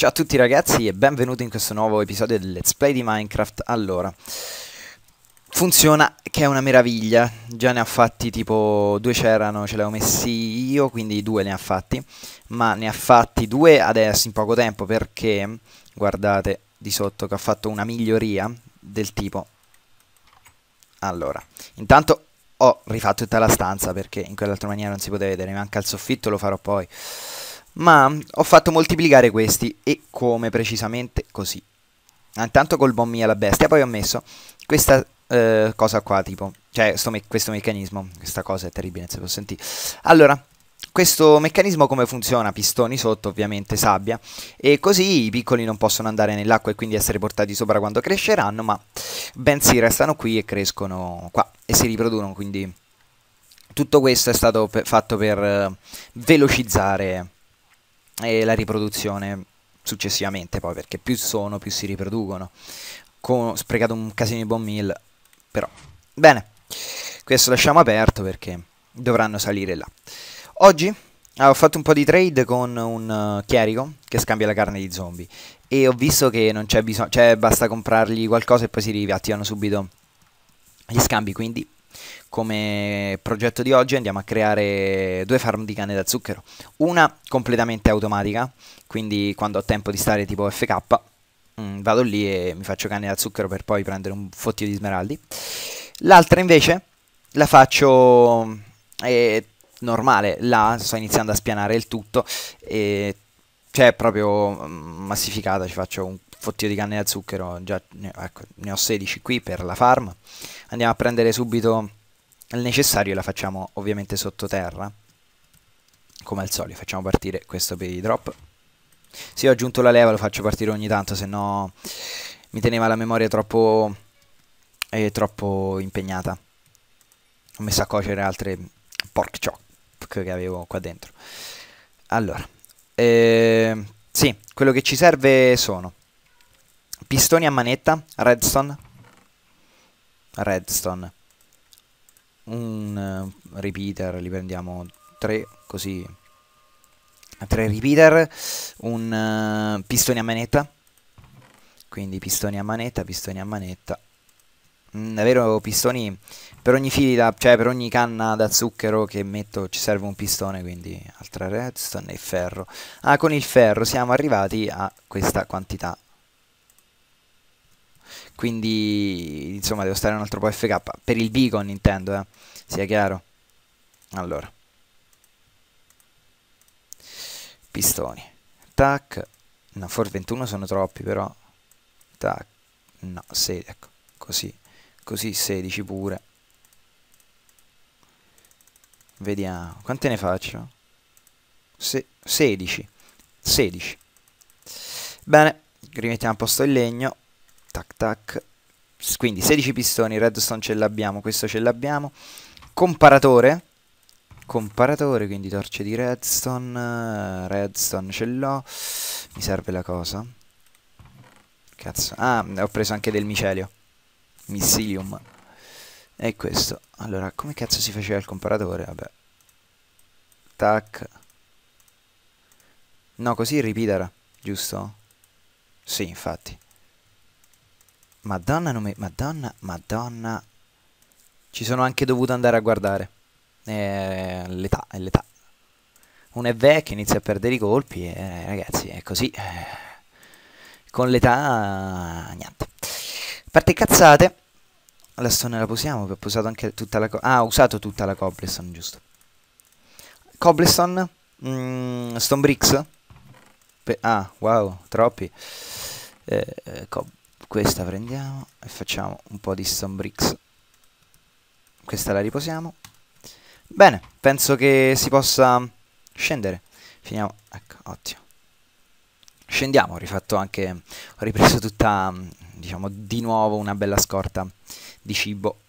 Ciao a tutti ragazzi e benvenuti in questo nuovo episodio del Let's Play di Minecraft. Allora, funziona che è una meraviglia, già ne ha fatti tipo due c'erano, ce li ho messi io, quindi due ne ha fatti, ma ne ha fatti due adesso in poco tempo perché, guardate di sotto che ha fatto una miglioria del tipo... Allora, intanto ho rifatto tutta la stanza perché in quell'altra maniera non si poteva vedere, manca il soffitto, lo farò poi ma ho fatto moltiplicare questi e come precisamente così. Ah, intanto col bon mia la bestia, poi ho messo questa eh, cosa qua, tipo, cioè me questo meccanismo, questa cosa è terribile, se lo sentite. Allora, questo meccanismo come funziona? Pistoni sotto, ovviamente sabbia, e così i piccoli non possono andare nell'acqua e quindi essere portati sopra quando cresceranno, ma bensì restano qui e crescono qua e si riproducono, quindi tutto questo è stato pe fatto per eh, velocizzare e la riproduzione successivamente poi perché più sono più si riproducono Ho sprecato un casino di bomb meal però bene questo lasciamo aperto perché dovranno salire là oggi ah, ho fatto un po' di trade con un eh, chierico che scambia la carne di zombie e ho visto che non c'è bisogno, cioè basta comprargli qualcosa e poi si riattivano subito gli scambi, quindi come progetto di oggi andiamo a creare due farm di canne da zucchero, una completamente automatica, quindi quando ho tempo di stare tipo FK mh, mm, vado lì e mi faccio canne da zucchero per poi prendere un fottio di smeraldi. L'altra invece la faccio eh, normale, là sto iniziando a spianare il tutto e cioè proprio mm, massificata, ci faccio un fottio di canne da zucchero, già ne, ecco, ne ho 16 qui per la farm. Andiamo a prendere subito il necessario e la facciamo ovviamente sottoterra. Come al solito, facciamo partire questo per i drop. Sì, ho aggiunto la leva, lo faccio partire ogni tanto, se no mi teneva la memoria troppo, eh, troppo impegnata. Ho messo a cuocere altre pork chop che avevo qua dentro. Allora, eh, sì, quello che ci serve sono Pistoni a manetta, redstone. Redstone. Un uh, repeater, li prendiamo tre, così. Tre repeater, un uh, pistoni a manetta. Quindi pistoni a manetta, pistoni a manetta. Mm, davvero pistoni per ogni fila, cioè per ogni canna da zucchero che metto ci serve un pistone, quindi altra redstone e ferro. Ah, con il ferro siamo arrivati a questa quantità quindi insomma devo stare un altro po' FK per il beacon intendo eh. sia chiaro allora pistoni tac no for 21 sono troppi però tac no 6 ecco così così 16 pure vediamo quante ne faccio Se 16 16 bene rimettiamo a posto il legno tac tac quindi 16 pistoni redstone ce l'abbiamo questo ce l'abbiamo comparatore comparatore quindi torce di redstone redstone ce l'ho mi serve la cosa cazzo ah ho preso anche del micelio missilium e questo allora come cazzo si faceva il comparatore vabbè tac no così ripidera giusto sì infatti Madonna non mi... Madonna, madonna. Ci sono anche dovuto andare a guardare. Eh, l'età, è l'età. Uno è vecchio, inizia a perdere i colpi e eh, ragazzi è così. Eh, con l'età... niente. A parte cazzate. La stone la posiamo, ho usato anche tutta la... Ah, ho usato tutta la cobblestone, giusto. Cobblestone? Mm, stone bricks? Pe ah, wow, troppi. Eh, eh cob questa prendiamo e facciamo un po' di stone bricks questa la riposiamo bene penso che si possa scendere finiamo ecco ottimo scendiamo ho rifatto anche ho ripreso tutta diciamo di nuovo una bella scorta di cibo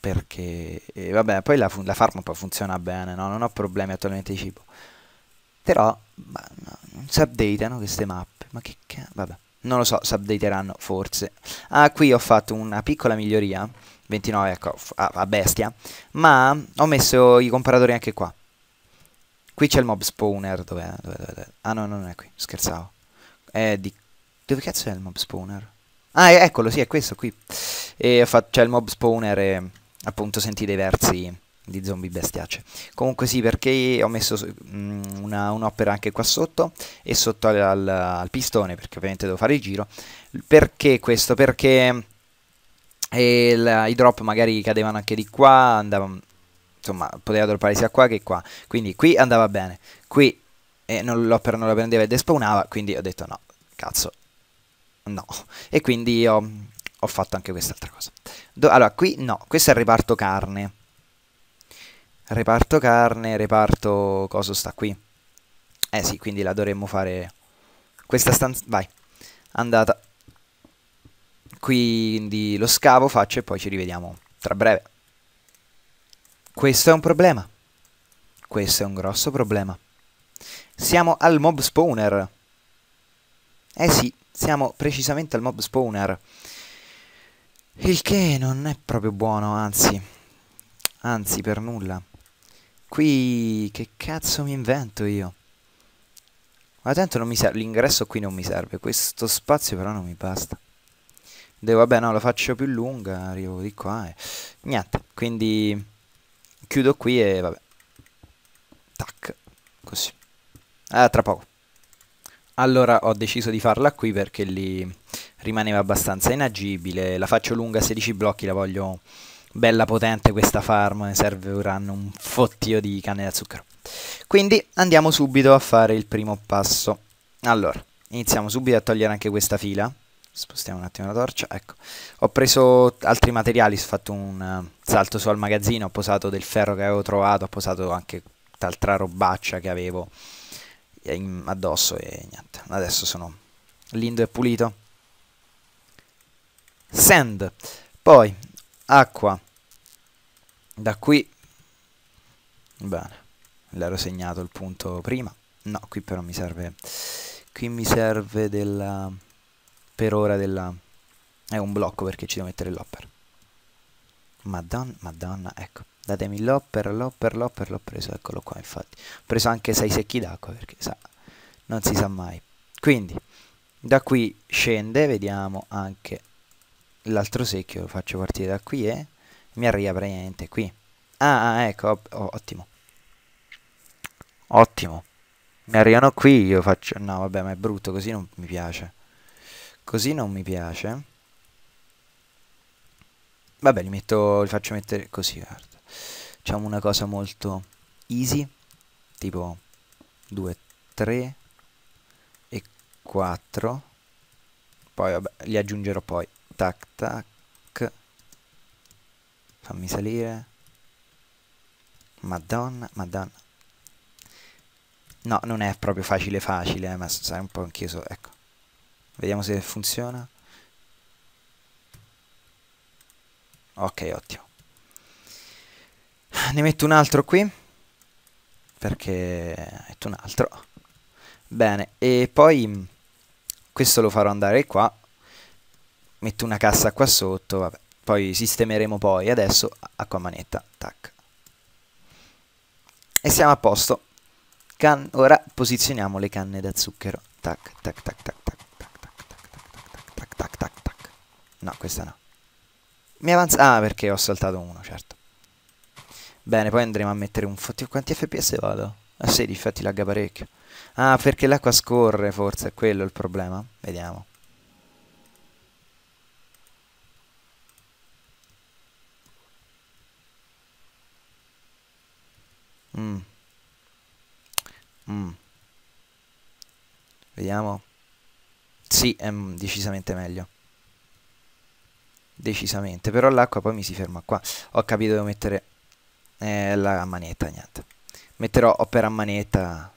perché eh, vabbè poi la, la farm poi funziona bene no? non ho problemi attualmente di cibo però ma, no, non si updatano queste mappe ma che cazzo vabbè non lo so, si updateranno forse. Ah, qui ho fatto una piccola miglioria, 29 ecco, a, a bestia, ma ho messo i comparatori anche qua. Qui c'è il mob spawner, dov'è? Dov dov ah no, non è qui, scherzavo. È di... Dove cazzo è il mob spawner? Ah, eccolo, sì, è questo qui. E c'è il mob spawner e appunto sentite i versi di zombie bestiacce. Comunque sì, perché ho messo mm, un'opera anche qua sotto e sotto al, al, pistone, perché ovviamente devo fare il giro. Perché questo? Perché eh, il, i drop magari cadevano anche di qua, andavano, insomma, poteva droppare sia qua che qua. Quindi qui andava bene, qui eh, l'opera non la prendeva e despawnava, quindi ho detto no, cazzo, no. E quindi ho, ho fatto anche quest'altra cosa. Do allora, qui no, questo è il reparto carne reparto carne, reparto coso sta qui. Eh sì, quindi la dovremmo fare questa stanza, vai, andata. Quindi lo scavo faccio e poi ci rivediamo tra breve. Questo è un problema. Questo è un grosso problema. Siamo al mob spawner. Eh sì, siamo precisamente al mob spawner. Il che non è proprio buono, anzi. Anzi, per nulla. Qui che cazzo mi invento io? Ma tanto non mi serve, l'ingresso qui non mi serve, questo spazio però non mi basta. Devo, vabbè no, la faccio più lunga, arrivo di qua e... Niente, quindi chiudo qui e vabbè. Tac, così. Ah, tra poco. Allora ho deciso di farla qui perché lì rimaneva abbastanza inagibile. La faccio lunga 16 blocchi, la voglio Bella potente questa farm, ne serviranno un fottio di canne da zucchero. Quindi andiamo subito a fare il primo passo. Allora, iniziamo subito a togliere anche questa fila. Spostiamo un attimo la torcia, ecco. Ho preso altri materiali, ho fatto un eh, salto su al magazzino, ho posato del ferro che avevo trovato, ho posato anche altra robaccia che avevo addosso e niente. Adesso sono lindo e pulito. Sand. Poi acqua da qui bene l'ero segnato il punto prima no qui però mi serve qui mi serve della per ora della è un blocco perché ci devo mettere l'hopper madonna madonna ecco datemi l'hopper l'hopper l'hopper l'ho preso eccolo qua infatti ho preso anche 6 secchi d'acqua perché sa non si sa mai quindi da qui scende vediamo anche l'altro secchio lo faccio partire da qui e mi arriva praticamente qui. Ah, ah ecco, oh, ottimo. Ottimo. Mi arrivano qui, io faccio... No, vabbè, ma è brutto, così non mi piace. Così non mi piace. Vabbè, li, metto, li faccio mettere così, guarda. Facciamo una cosa molto easy, tipo 2, 3 e 4. Poi, vabbè, li aggiungerò poi tac tac fammi salire madonna madonna no non è proprio facile facile eh, ma sarà un po' anch'io so ecco vediamo se funziona ok ottimo ne metto un altro qui perché metto un altro bene e poi mm, questo lo farò andare qua metto una cassa qua sotto, vabbè. poi sistemeremo poi, adesso acqua manetta, tac. E siamo a posto. Can ora posizioniamo le canne da zucchero. Tac, tac, tac, tac, tac, tac, tac, tac, tac, tac, tac, tac, tac. No, questa no. Mi avanza... Ah, perché ho saltato uno, certo. Bene, poi andremo a mettere un... Fottio, quanti fps vado? ah, sì, difatti lagga parecchio. Ah, perché l'acqua scorre, forse, è quello il problema. Vediamo. Mm. Mm. Vediamo. Sì, è decisamente meglio. Decisamente. Però l'acqua poi mi si ferma qua. Ho capito, devo mettere eh, la manetta, niente. Metterò opera a manetta.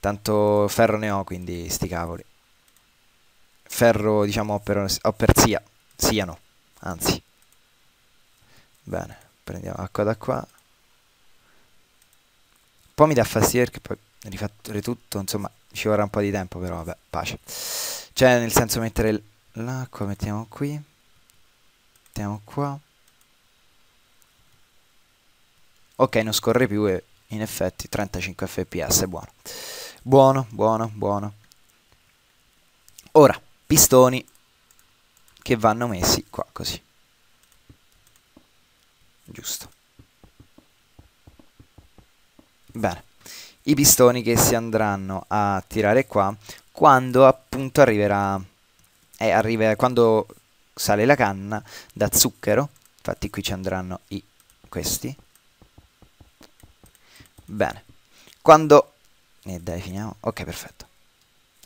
Tanto ferro ne ho, quindi sti cavoli. Ferro, diciamo, opera, opera sia. Siano, anzi. Bene, prendiamo acqua da qua. Poi mi dà fastidio perché poi rifattore tutto, insomma, ci vorrà un po' di tempo, però vabbè, pace. Cioè, nel senso mettere l'acqua, mettiamo qui. Mettiamo qua. Ok, non scorre più e in effetti 35 fps, buono. Buono, buono, buono. Ora, pistoni che vanno messi qua così. Giusto. Bene, i pistoni che si andranno a tirare qua quando appunto arriverà, eh, arriverà quando sale la canna da zucchero, infatti qui ci andranno i, questi. Bene, quando... E eh dai, finiamo. Ok, perfetto.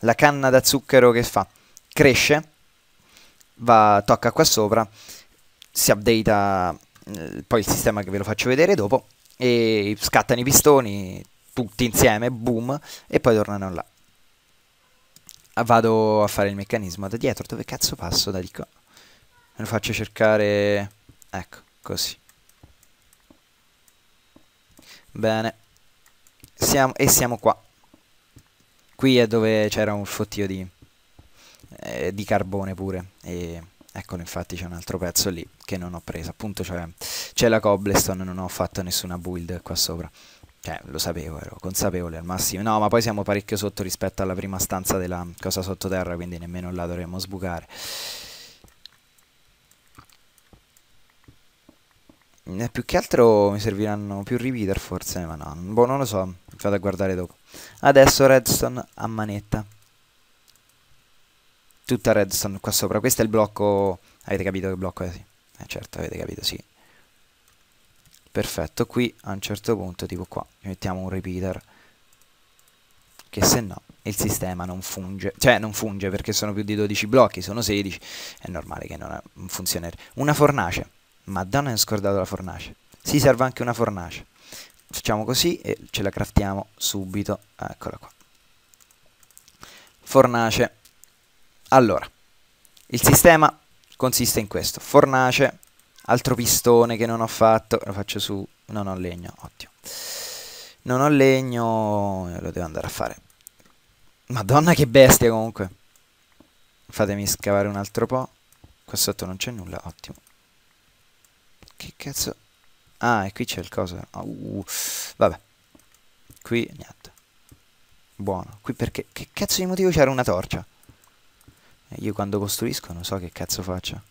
La canna da zucchero che fa? Cresce, va, tocca qua sopra, si updata eh, poi il sistema che ve lo faccio vedere dopo e scattano i pistoni tutti insieme, boom, e poi tornano là. Vado a fare il meccanismo da dietro, dove cazzo passo da di qua? Me lo faccio cercare, ecco, così. Bene, siamo, e siamo qua. Qui è dove c'era un fottio di, eh, di carbone pure, e eccolo infatti c'è un altro pezzo lì che non ho preso, appunto cioè c'è la cobblestone, non ho fatto nessuna build qua sopra. Cioè, lo sapevo, ero consapevole al massimo. No, ma poi siamo parecchio sotto rispetto alla prima stanza della cosa sottoterra, quindi nemmeno la dovremmo sbucare. Eh, più che altro mi serviranno più repeater forse, ma no, boh, non lo so, vado a guardare dopo. Adesso redstone a manetta. Tutta redstone qua sopra, questo è il blocco, avete capito che blocco è? Sì, eh, certo avete capito, sì perfetto qui a un certo punto tipo qua mettiamo un repeater che se no il sistema non funge cioè non funge perché sono più di 12 blocchi sono 16 è normale che non funzioni una fornace madonna ho scordato la fornace si serve anche una fornace facciamo così e ce la craftiamo subito eccola qua fornace allora il sistema consiste in questo fornace Altro pistone che non ho fatto. Lo faccio su... Non ho legno, ottimo. Non ho legno, lo devo andare a fare. Madonna che bestia comunque. Fatemi scavare un altro po'. Qua sotto non c'è nulla, ottimo. Che cazzo... Ah, e qui c'è il coso. Uh, vabbè. Qui niente. Buono. Qui perché... Che cazzo di motivo c'era una torcia? Eh, io quando costruisco non so che cazzo faccio.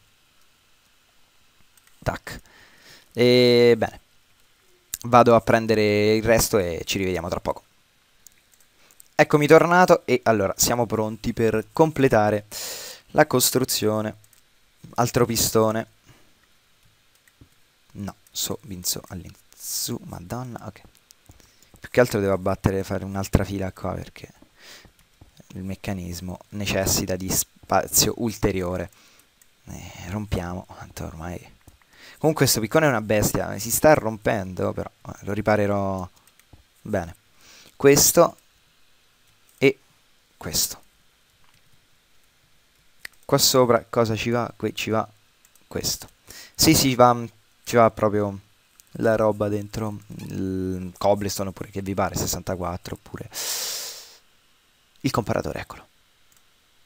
Tac. E bene. Vado a prendere il resto e ci rivediamo tra poco. Eccomi tornato e allora siamo pronti per completare la costruzione. Altro pistone. No, so, vinso all'insù, madonna, ok. Più che altro devo abbattere, fare un'altra fila qua perché il meccanismo necessita di spazio ulteriore. Eh, rompiamo, tanto ormai Comunque questo piccone è una bestia, eh, si sta rompendo, però eh, lo riparerò bene. Questo e questo. Qua sopra cosa ci va? Qui ci va questo. Sì, sì, va, ci va proprio la roba dentro il cobblestone oppure che vi pare 64 oppure il comparatore eccolo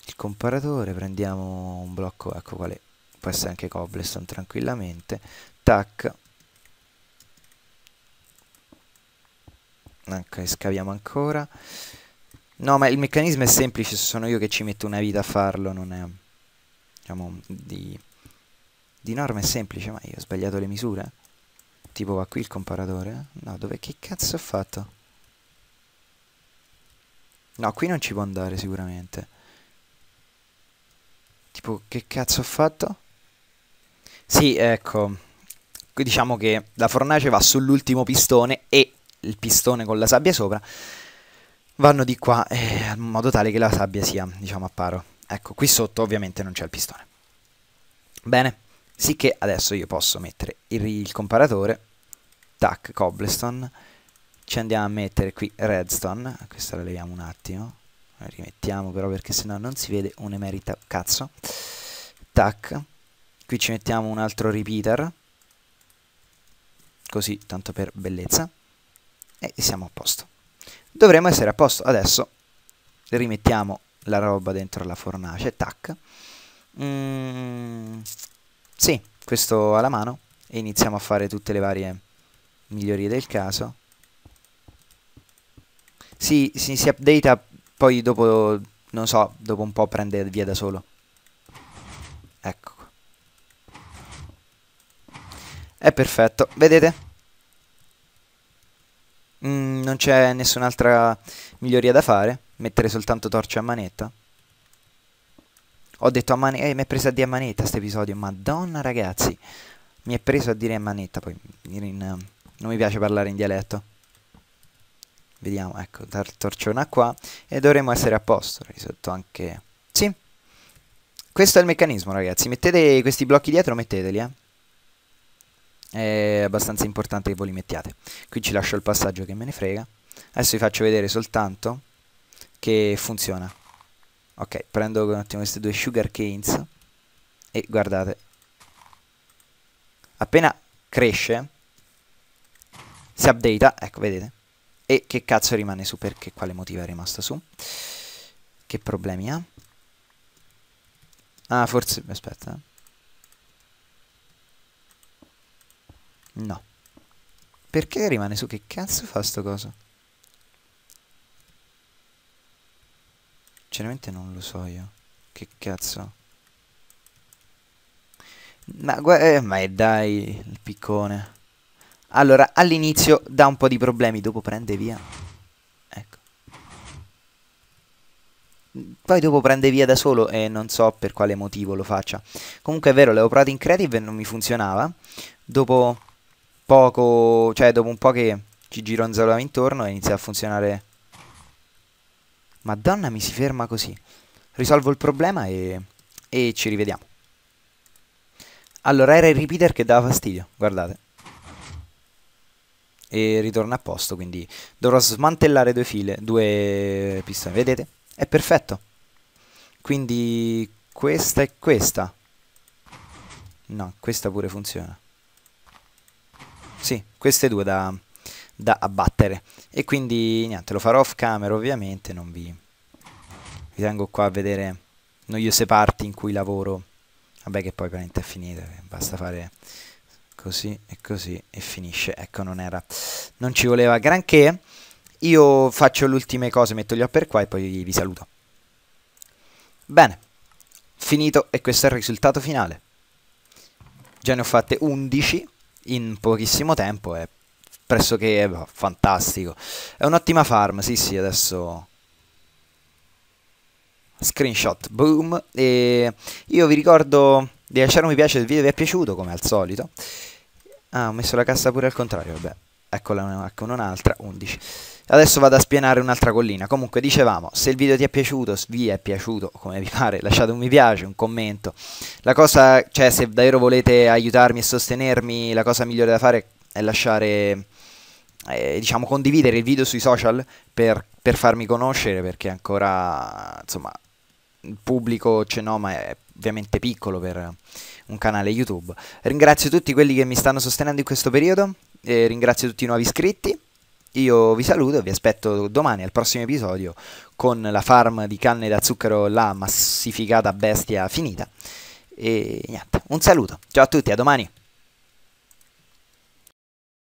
il comparatore prendiamo un blocco ecco quale può essere anche cobblestone tranquillamente tac ok scaviamo ancora no ma il meccanismo è semplice sono io che ci metto una vita a farlo non è diciamo di di norma è semplice ma io ho sbagliato le misure tipo va qui il comparatore no dove che cazzo ho fatto no qui non ci può andare sicuramente tipo che cazzo ho fatto sì, ecco, diciamo che la fornace va sull'ultimo pistone e il pistone con la sabbia sopra vanno di qua eh, in modo tale che la sabbia sia, diciamo, a paro. Ecco, qui sotto ovviamente non c'è il pistone. Bene, sicché adesso io posso mettere il, il comparatore, tac, cobblestone, ci andiamo a mettere qui redstone, questa la leviamo un attimo, la rimettiamo però perché sennò non si vede un'emerita cazzo, tac, qui ci mettiamo un altro repeater così tanto per bellezza e siamo a posto dovremmo essere a posto adesso rimettiamo la roba dentro la fornace tac mm, sì questo alla mano e iniziamo a fare tutte le varie migliorie del caso si, si, si updata poi dopo non so dopo un po' prende via da solo ecco È perfetto, vedete? Mm, non c'è nessun'altra miglioria da fare. Mettere soltanto torce a manetta. Ho detto a manetta. Eh, mi è presa a dire a manetta questo episodio. Madonna ragazzi. Mi è preso a dire a manetta. Poi in, non mi piace parlare in dialetto. Vediamo, ecco, torciona qua. E dovremmo essere a posto. Risotto anche... Sì. Questo è il meccanismo ragazzi. Mettete questi blocchi dietro, metteteli eh è abbastanza importante che voi li mettiate. Qui ci lascio il passaggio che me ne frega. Adesso vi faccio vedere soltanto che funziona. Ok, prendo un attimo queste due sugar canes e guardate. Appena cresce si updata, ecco vedete. E che cazzo rimane su perché quale motivo è rimasto su? Che problemi ha? Ah, forse aspetta. Eh. No. Perché rimane su? Che cazzo fa sto coso? Sinceramente non lo so io. Che cazzo? Ma, eh, ma dai, il piccone. Allora, all'inizio dà un po' di problemi, dopo prende via. Ecco. Poi dopo prende via da solo e non so per quale motivo lo faccia. Comunque è vero, l'avevo provato in creative e non mi funzionava. Dopo poco, cioè dopo un po' che ci gironzolava intorno inizia a funzionare. Madonna mi si ferma così. Risolvo il problema e, e ci rivediamo. Allora era il repeater che dava fastidio, guardate. E ritorna a posto, quindi dovrò smantellare due file, due pistoni, vedete? È perfetto. Quindi questa e questa. No, questa pure funziona. Sì, queste due da, da abbattere. E quindi niente, lo farò off camera ovviamente, non vi, vi tengo qua a vedere noiose parti in cui lavoro. Vabbè che poi praticamente è finita, basta fare così e così e finisce. Ecco, non era, non ci voleva granché. Io faccio le ultime cose, metto gli upper qua e poi vi saluto. Bene, finito e questo è il risultato finale. Già ne ho fatte 11 in pochissimo tempo è pressoché fantastico. È un'ottima farm, sì sì, adesso screenshot, boom, e io vi ricordo di lasciare un mi piace se il video vi è piaciuto, come al solito. Ah, ho messo la cassa pure al contrario, vabbè eccola, ecco un'altra, 11. Adesso vado a spianare un'altra collina. Comunque, dicevamo, se il video ti è piaciuto, vi è piaciuto, come vi pare, lasciate un mi piace, un commento. La cosa, cioè, se davvero volete aiutarmi e sostenermi, la cosa migliore da fare è lasciare, eh, diciamo, condividere il video sui social per, per farmi conoscere, perché ancora, insomma, il pubblico c'è cioè, no, ma è ovviamente piccolo per un canale YouTube. Ringrazio tutti quelli che mi stanno sostenendo in questo periodo eh, ringrazio tutti i nuovi iscritti. Io vi saluto e vi aspetto domani al prossimo episodio con la farm di canne da zucchero, la massificata bestia finita. E niente, un saluto, ciao a tutti, a domani!